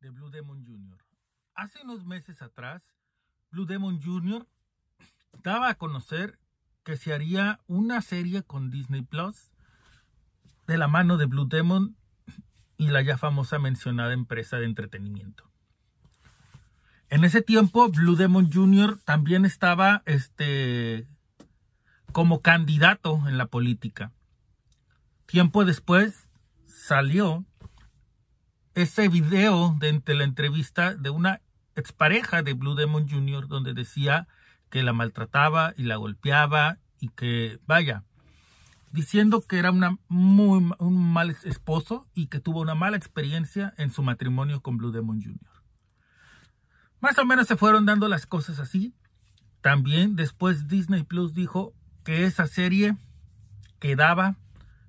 de Blue Demon Jr. Hace unos meses atrás, Blue Demon Jr. daba a conocer que se haría una serie con Disney Plus de la mano de Blue Demon y la ya famosa mencionada empresa de entretenimiento. En ese tiempo, Blue Demon Jr. también estaba este, como candidato en la política. Tiempo después salió ese video de, entre la entrevista de una expareja de Blue Demon Jr., donde decía que la maltrataba y la golpeaba y que, vaya, diciendo que era una muy, un mal esposo y que tuvo una mala experiencia en su matrimonio con Blue Demon Jr. Más o menos se fueron dando las cosas así. También después Disney Plus dijo que esa serie quedaba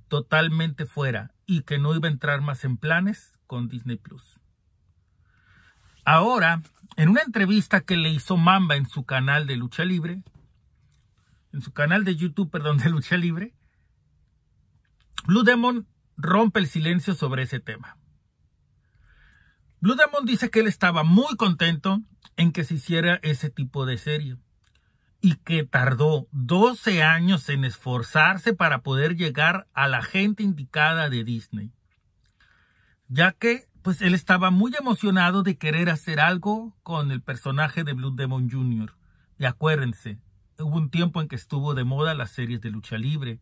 totalmente fuera y que no iba a entrar más en planes con Disney Plus. Ahora, en una entrevista que le hizo Mamba en su canal de lucha libre, en su canal de YouTube, perdón, de lucha libre, Blue Demon rompe el silencio sobre ese tema. Blue Demon dice que él estaba muy contento en que se hiciera ese tipo de serie y que tardó 12 años en esforzarse para poder llegar a la gente indicada de Disney ya que pues él estaba muy emocionado de querer hacer algo con el personaje de Blue Demon Jr. Y acuérdense, hubo un tiempo en que estuvo de moda las series de lucha libre.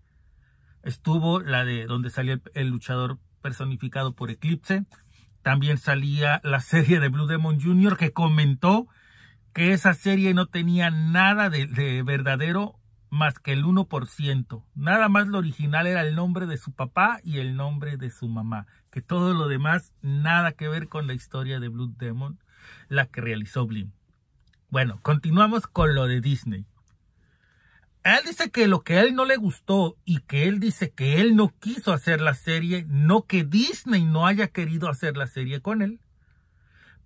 Estuvo la de donde salía el, luchador personificado por Eclipse. También salía la serie de Blue Demon Jr. que comentó que esa serie no tenía nada de verdadero más que el 1%. Nada más lo original era el nombre de su papá y el nombre de su mamá, que todo lo demás nada que ver con la historia de Blood Demon, la que realizó Blim. Bueno, continuamos con lo de Disney. Él dice que lo que a él no le gustó y que él dice que él no quiso hacer la serie, no que Disney no haya querido hacer la serie con él,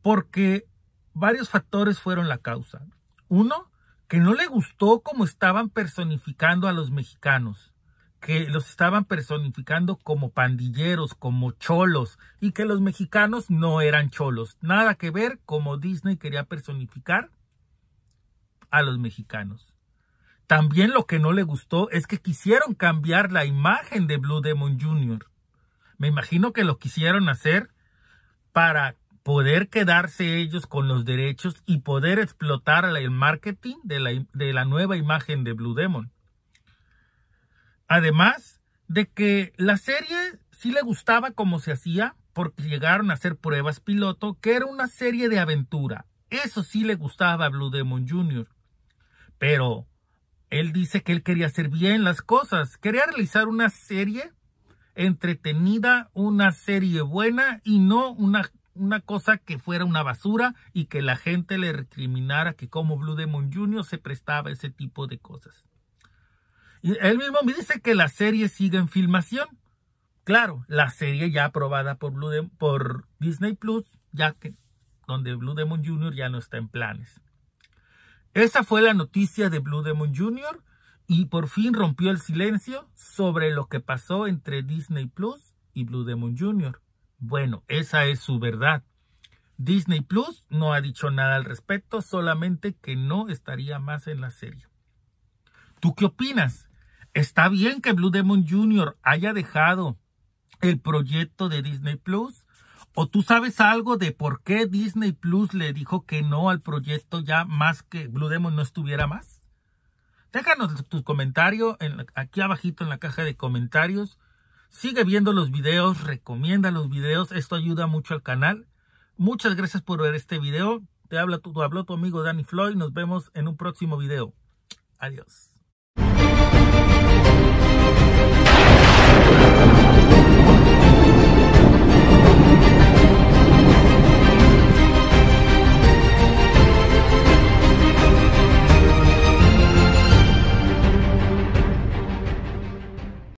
porque varios factores fueron la causa. Uno, que no le gustó cómo estaban personificando a los mexicanos, que los estaban personificando como pandilleros, como cholos, y que los mexicanos no eran cholos. Nada que ver como Disney quería personificar a los mexicanos. También lo que no le gustó es que quisieron cambiar la imagen de Blue Demon Jr. Me imagino que lo quisieron hacer para poder quedarse ellos con los derechos y poder explotar el marketing de la, nueva imagen de Blue Demon. Además de que la serie sí le gustaba como se hacía, porque llegaron a hacer pruebas piloto, que era una serie de aventura. Eso sí le gustaba a Blue Demon Jr. Pero él dice que él quería hacer bien las cosas, quería realizar una serie entretenida, una serie buena y no una una cosa que fuera una basura y que la gente le recriminara que como Blue Demon Jr. se prestaba ese tipo de cosas. Y él mismo me dice que la serie sigue en filmación. Claro, la serie ya aprobada por, por Disney Plus, ya que donde Blue Demon Jr. ya no está en planes. Esa fue la noticia de Blue Demon Jr. y por fin rompió el silencio sobre lo que pasó entre Disney Plus y Blue Demon Jr. Bueno, esa es su verdad. Disney Plus no ha dicho nada al respecto, solamente que no estaría más en la serie. ¿Tú qué opinas? ¿Está bien que Blue Demon Jr. haya dejado el proyecto de Disney Plus? ¿O tú sabes algo de por qué Disney Plus le dijo que no al proyecto ya más que Blue Demon no estuviera más? Déjanos tu comentario aquí abajito en la caja de comentarios. Sigue viendo los videos, recomienda los videos, esto ayuda mucho al canal. Muchas gracias por ver este video. Te habla tu, habló tu amigo Danny Floyd. Nos vemos en un próximo video. Adiós.